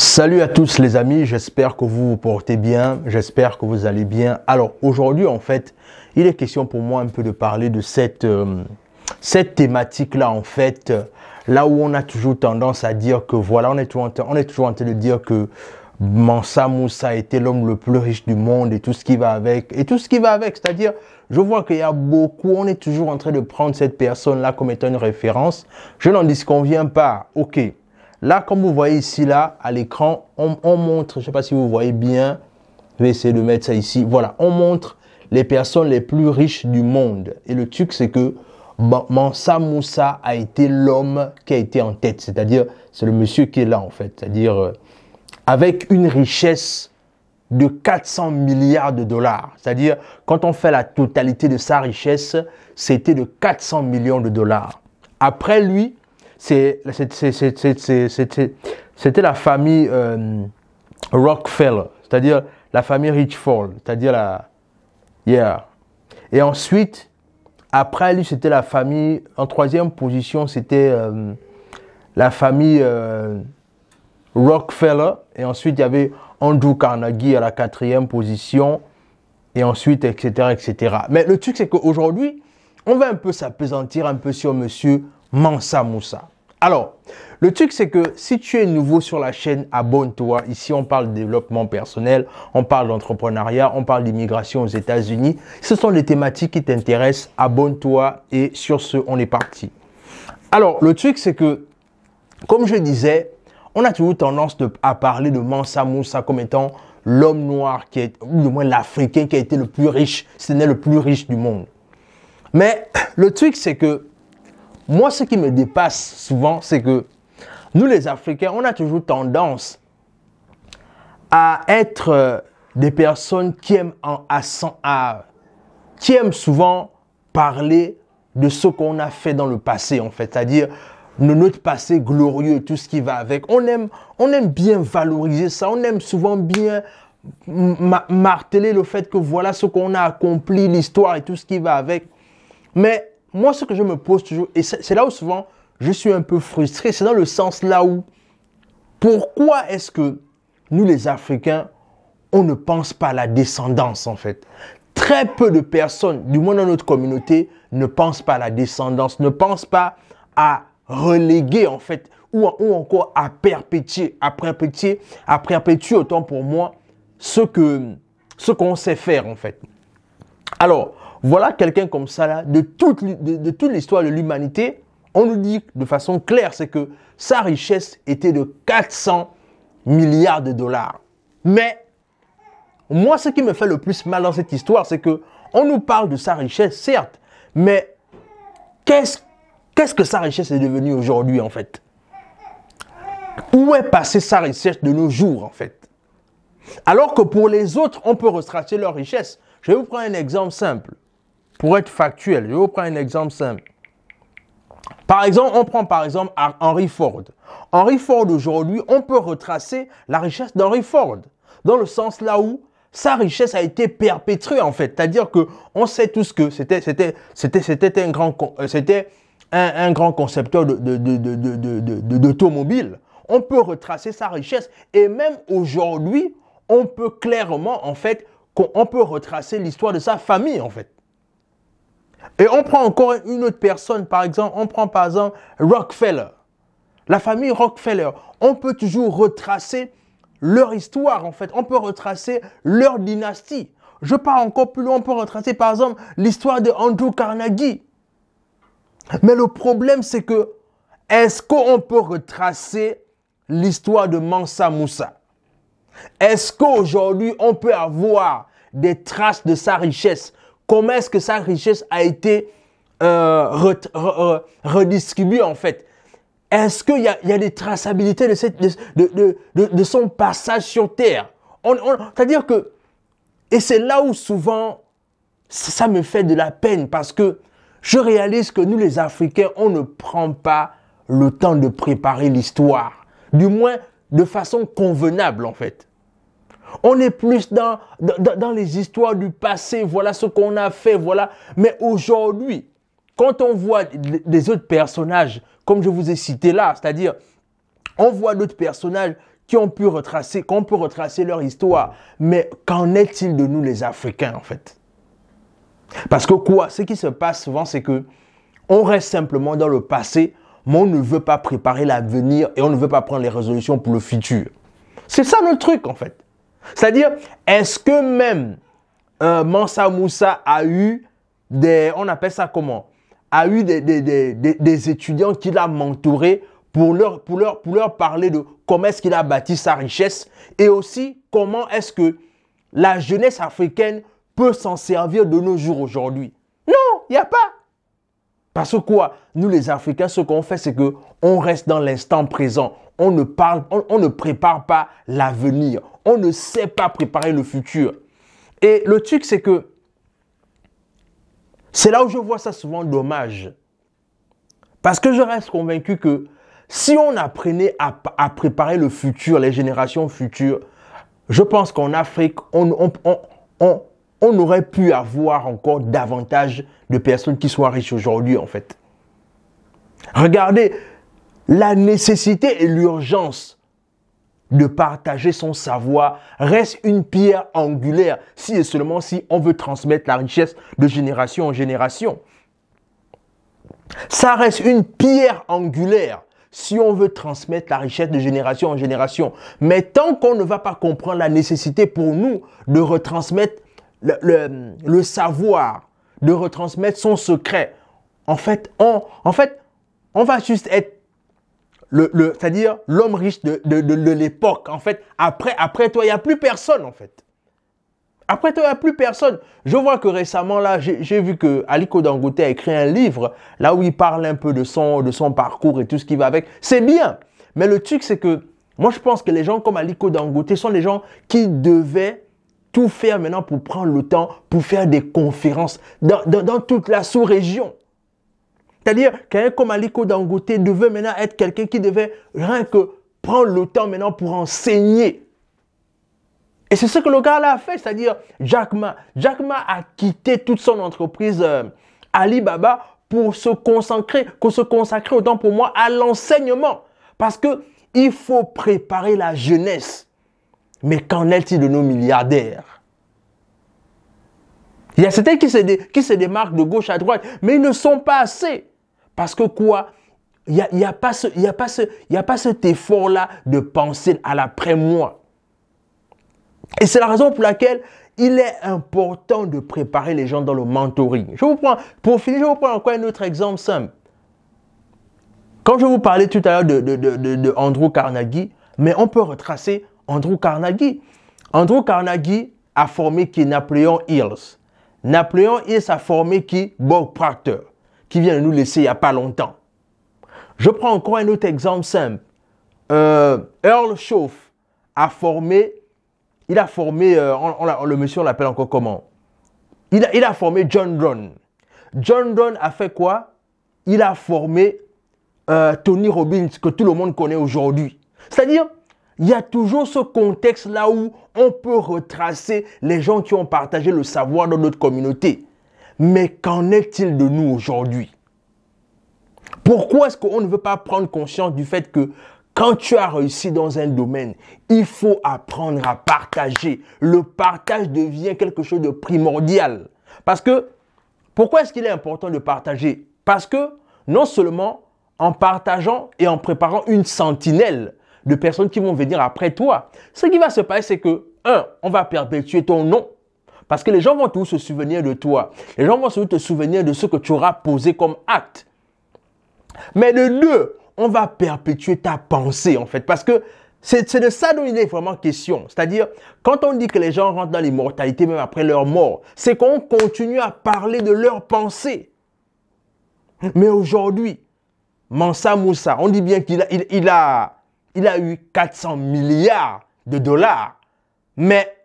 Salut à tous les amis, j'espère que vous vous portez bien, j'espère que vous allez bien. Alors aujourd'hui en fait, il est question pour moi un peu de parler de cette, euh, cette thématique-là en fait, là où on a toujours tendance à dire que voilà, on est toujours en train, on est toujours en de dire que Mansa Moussa été l'homme le plus riche du monde et tout ce qui va avec. Et tout ce qui va avec, c'est-à-dire, je vois qu'il y a beaucoup, on est toujours en train de prendre cette personne-là comme étant une référence. Je n'en disconviens pas, ok. Là, comme vous voyez ici, là, à l'écran, on, montre, je ne sais pas si vous voyez bien, je vais essayer de mettre ça ici. Voilà, on montre les personnes les plus riches du monde. Et le truc, c'est que Mansa Moussa a été l'homme qui a été en tête. C'est-à-dire, c'est le monsieur qui est là, en fait. C'est-à-dire, euh, avec une richesse de 400 milliards de dollars. C'est-à-dire, quand on fait la totalité de sa richesse, c'était de 400 millions de dollars. Après lui, c'était la famille euh, Rockefeller, c'est-à-dire la famille Richford, c'est-à-dire la... Yeah. Et ensuite, après lui, c'était la famille... En troisième position, c'était euh, la famille euh, Rockefeller. Et ensuite, il y avait Andrew Carnegie à la quatrième position. Et ensuite, etc., etc. Mais le truc, c'est qu'aujourd'hui, on va un peu s'apesantir un peu sur monsieur Mansa Moussa. Alors, le truc c'est que si tu es nouveau sur la chaîne, abonne-toi. Ici, on parle de développement personnel, on parle d'entrepreneuriat, on parle d'immigration aux États-Unis. Ce sont les thématiques qui t'intéressent. Abonne-toi et sur ce, on est parti. Alors, le truc c'est que, comme je disais, on a toujours tendance à parler de Mansa Moussa comme étant l'homme noir qui est, ou du moins l'Africain qui a été le plus riche, ce n'est le plus riche du monde. Mais le truc c'est que moi, ce qui me dépasse souvent, c'est que nous, les Africains, on a toujours tendance à être euh, des personnes qui aiment, en, à, qui souvent parler de ce qu'on a fait dans le passé, en fait, c'est-à-dire notre passé glorieux, tout ce qui va avec. On aime, on aime bien valoriser ça, on aime souvent bien marteler le fait que voilà ce qu'on a accompli, l'histoire et tout ce qui va avec. Mais moi, ce que je me pose toujours, et c'est là où souvent je suis un peu frustré, c'est dans le sens là où, pourquoi est-ce que nous les Africains, on ne pense pas à la descendance en fait Très peu de personnes, du moins dans notre communauté, ne pensent pas à la descendance, ne pensent pas à reléguer en fait, ou, encore à perpétuer, à perpétuer, à perpétuer autant pour moi ce que ce qu'on sait faire en fait. Alors, voilà quelqu'un comme ça, là, de toute, l'histoire de l'humanité, on nous dit de façon claire, c'est que sa richesse était de 400 milliards de dollars. Mais moi, ce qui me fait le plus mal dans cette histoire, c'est que on nous parle de sa richesse, certes, mais qu'est-ce que sa richesse est devenue aujourd'hui en fait Où est passée sa richesse de nos jours en fait Alors que pour les autres, on peut retracer leur richesse. Je vais vous prendre un exemple simple. Pour être factuel, je vais vous prendre un exemple simple. Par exemple, on prend par exemple Henry Ford. Henry Ford, aujourd'hui, on peut retracer la richesse d'Henry Ford, dans le sens là où sa richesse a été perpétrée en fait. C'est-à-dire que on sait tous que c'était c'était un grand c'était un, grand concepteur de d'automobile. on peut retracer sa richesse et même aujourd'hui, on peut clairement en fait qu'on peut retracer l'histoire de sa famille, en fait. Et on prend encore une autre personne, par exemple, on prend par exemple Rockefeller. La famille Rockefeller, on peut toujours retracer leur histoire, en fait. On peut retracer leur dynastie. Je pars encore plus loin, on peut retracer par exemple l'histoire de Andrew Carnegie. Mais le problème, c'est que est-ce qu'on peut retracer l'histoire de Mansa Moussa Est-ce qu'aujourd'hui, on peut avoir des traces de sa richesse. Comment est-ce que sa richesse a été euh, redistribuée en fait Est-ce qu'il y a, y a des traçabilités de, cette, de, son passage sur Terre C'est-à-dire que, et c'est là où souvent ça me fait de la peine parce que je réalise que nous les Africains, on ne prend pas le temps de préparer l'histoire. Du moins, de façon convenable en fait. On est plus dans, les histoires du passé, voilà ce qu'on a fait, voilà. Mais aujourd'hui, quand on voit les autres personnages, comme je vous ai cité là, c'est-à-dire, on voit d'autres personnages qui ont pu retracer, qu'on peut retracer leur histoire. Mais qu'en est-il de nous les Africains, en fait Parce que quoi Ce qui se passe souvent, c'est que on reste simplement dans le passé, mais on ne veut pas préparer l'avenir et on ne veut pas prendre les résolutions pour le futur. C'est ça notre truc, en fait. C'est-à-dire, est-ce que même euh, Mansa Moussa a eu des, on appelle ça comment, a eu des, des, étudiants qu'il a mentorés pour leur, pour leur parler de comment est-ce qu'il a bâti sa richesse et aussi comment est-ce que la jeunesse africaine peut s'en servir de nos jours aujourd'hui. Non, il n'y a pas. Parce que quoi Nous les Africains, ce qu'on fait, c'est que on reste dans l'instant présent. On ne parle, on, ne prépare pas l'avenir. On ne sait pas préparer le futur. Et le truc, c'est que c'est là où je vois ça souvent dommage. Parce que je reste convaincu que si on apprenait à, préparer le futur, les générations futures, je pense qu'en Afrique, on, on aurait pu avoir encore davantage de personnes qui soient riches aujourd'hui, en fait. Regardez la nécessité et l'urgence de partager son savoir reste une pierre angulaire si et seulement si on veut transmettre la richesse de génération en génération. Ça reste une pierre angulaire si on veut transmettre la richesse de génération en génération. Mais tant qu'on ne va pas comprendre la nécessité pour nous de retransmettre le, le, savoir de retransmettre son secret. En fait, on, en fait, on va juste être le, c'est-à-dire l'homme riche de, l'époque. En fait, après, après toi, il n'y a plus personne, en fait. Après toi, il n'y a plus personne. Je vois que récemment, là, j'ai vu que Aliko Dangote a écrit un livre, là où il parle un peu de son, de son parcours et tout ce qui va avec. C'est bien. Mais le truc, c'est que, moi, je pense que les gens comme Aliko Dangote sont les gens qui devaient tout faire maintenant pour prendre le temps pour faire des conférences dans, dans, toute la sous-région. C'est-à-dire, quelqu'un comme Aliko Dangote devait maintenant être quelqu'un qui devait rien que prendre le temps maintenant pour enseigner. Et c'est ce que le gars-là a fait, c'est-à-dire Jack Ma. Jack Ma a quitté toute son entreprise euh, Alibaba pour se consacrer, pour se consacrer autant pour moi à l'enseignement. Parce que il faut préparer la jeunesse. Mais qu'en est-il de nos milliardaires Il y a certains qui se, qui se démarquent de gauche à droite, mais ils ne sont pas assez. Parce que quoi Il n'y a, pas a, a pas cet effort-là de penser à l'après-moi. Et c'est la raison pour laquelle il est important de préparer les gens dans le mentoring. Je vous prends, pour finir, je vous prends encore un autre exemple simple. Quand je vous parlais tout à l'heure de, de Andrew Carnegie, mais on peut retracer Andrew Carnegie. Andrew Carnegie a formé qui Napoléon Hills. Napoléon Hills a formé qui Bob Proctor, qui vient de nous laisser il n'y a pas longtemps. Je prends encore un autre exemple simple. Euh, Earl Schoff a formé, il a formé, euh, on, le monsieur on l'appelle encore comment il a, formé John Donne. John Donne a fait quoi Il a formé euh, Tony Robbins, que tout le monde connaît aujourd'hui. C'est-à-dire, il y a toujours ce contexte-là où on peut retracer les gens qui ont partagé le savoir dans notre communauté. Mais qu'en est-il de nous aujourd'hui Pourquoi est-ce qu'on ne veut pas prendre conscience du fait que quand tu as réussi dans un domaine, il faut apprendre à partager. Le partage devient quelque chose de primordial. Parce que, pourquoi est-ce qu'il est important de partager Parce que, non seulement en partageant et en préparant une sentinelle, de personnes qui vont venir après toi. Ce qui va se passer, c'est que, un, on va perpétuer ton nom. Parce que les gens vont tous se souvenir de toi. Les gens vont toujours te souvenir de ce que tu auras posé comme acte. Mais de deux, on va perpétuer ta pensée, en fait. Parce que c'est de ça dont il est vraiment question. C'est-à-dire, quand on dit que les gens rentrent dans l'immortalité même après leur mort, c'est qu'on continue à parler de leur pensée. Mais aujourd'hui, Mansa Moussa, on dit bien qu'il il a il a eu 400 milliards de dollars. Mais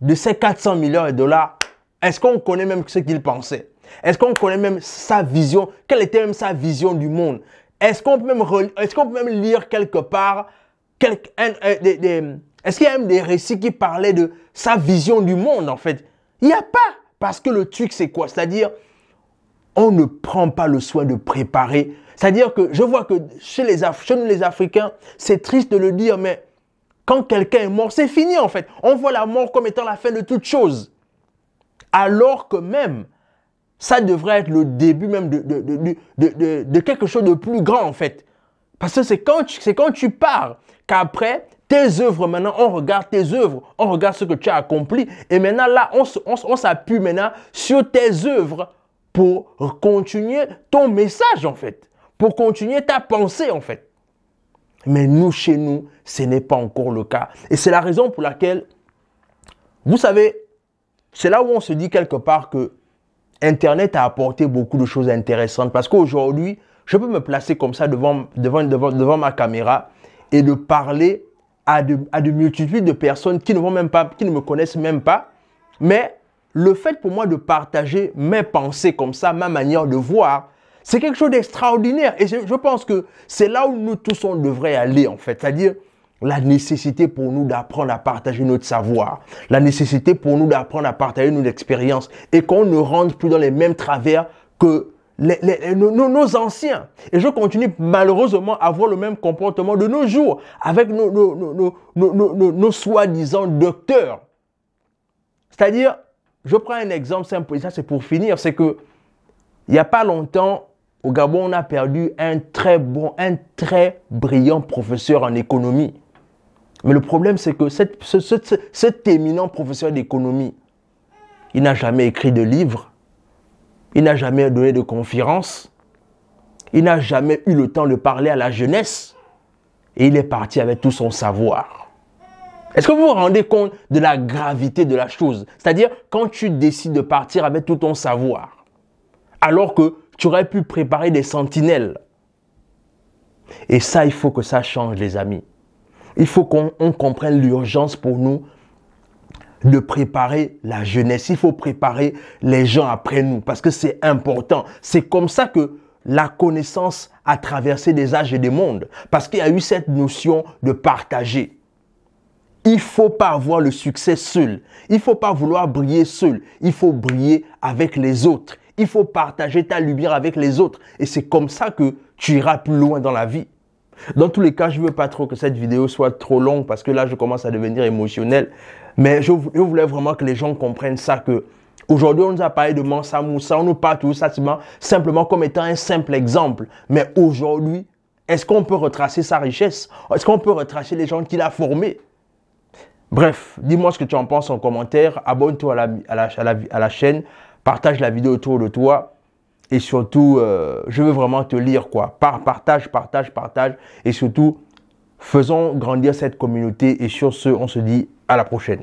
de ces 400 milliards de dollars, est-ce qu'on connaît même ce qu'il pensait Est-ce qu'on connaît même sa vision Quelle était même sa vision du monde Est-ce qu'on peut, même lire quelque part Est-ce qu'il y a même des récits qui parlaient de sa vision du monde en fait Il n'y a pas Parce que le truc c'est quoi C'est-à-dire, on ne prend pas le soin de préparer c'est-à-dire que je vois que chez, les nous les Africains, c'est triste de le dire, mais quand quelqu'un est mort, c'est fini en fait. On voit la mort comme étant la fin de toute chose. Alors que même, ça devrait être le début même de, de, quelque chose de plus grand en fait. Parce que c'est quand, tu, quand tu pars qu'après, tes œuvres maintenant, on regarde tes œuvres, on regarde ce que tu as accompli. Et maintenant là, on, on, on s'appuie maintenant sur tes œuvres pour continuer ton message en fait pour continuer ta pensée en fait. Mais nous, chez nous, ce n'est pas encore le cas. Et c'est la raison pour laquelle, vous savez, c'est là où on se dit quelque part que Internet a apporté beaucoup de choses intéressantes. Parce qu'aujourd'hui, je peux me placer comme ça devant, devant, devant, devant ma caméra et de parler à de, à de multitudes de personnes qui ne, vont même pas, qui ne me connaissent même pas. Mais le fait pour moi de partager mes pensées comme ça, ma manière de voir, c'est quelque chose d'extraordinaire. Et je, pense que c'est là où nous tous, on devrait aller, en fait. C'est-à-dire, la nécessité pour nous d'apprendre à partager notre savoir, la nécessité pour nous d'apprendre à partager nos expériences et qu'on ne rentre plus dans les mêmes travers que nos, anciens. Et je continue malheureusement à voir le même comportement de nos jours avec nos, nos, nos soi-disant docteurs. C'est-à-dire, je prends un exemple simple, et ça c'est pour finir, c'est que il n'y a pas longtemps, au Gabon, on a perdu un très bon, un très brillant professeur en économie. Mais le problème, c'est que cet éminent professeur d'économie, il n'a jamais écrit de livre, il n'a jamais donné de conférence, il n'a jamais eu le temps de parler à la jeunesse, et il est parti avec tout son savoir. Est-ce que vous vous rendez compte de la gravité de la chose C'est-à-dire quand tu décides de partir avec tout ton savoir, alors que tu aurais pu préparer des sentinelles. Et ça, il faut que ça change, les amis. Il faut qu'on comprenne l'urgence pour nous de préparer la jeunesse. Il faut préparer les gens après nous parce que c'est important. C'est comme ça que la connaissance a traversé des âges et des mondes parce qu'il y a eu cette notion de partager. Il ne faut pas avoir le succès seul. Il ne faut pas vouloir briller seul. Il faut briller avec les autres. Il faut partager ta lumière avec les autres. Et c'est comme ça que tu iras plus loin dans la vie. Dans tous les cas, je veux pas trop que cette vidéo soit trop longue parce que là, je commence à devenir émotionnel. Mais je, voulais vraiment que les gens comprennent ça que aujourd'hui, on nous a parlé de Mansa Moussa, on nous parle tout simplement comme étant un simple exemple. Mais aujourd'hui, est-ce qu'on peut retracer sa richesse Est-ce qu'on peut retracer les gens qu'il a formés Bref, dis-moi ce que tu en penses en commentaire. Abonne-toi à, la, à la chaîne. Partage la vidéo autour de toi. Et surtout, euh, je veux vraiment te lire, quoi. Par, partage, partage, partage. Et surtout, faisons grandir cette communauté. Et sur ce, on se dit à la prochaine.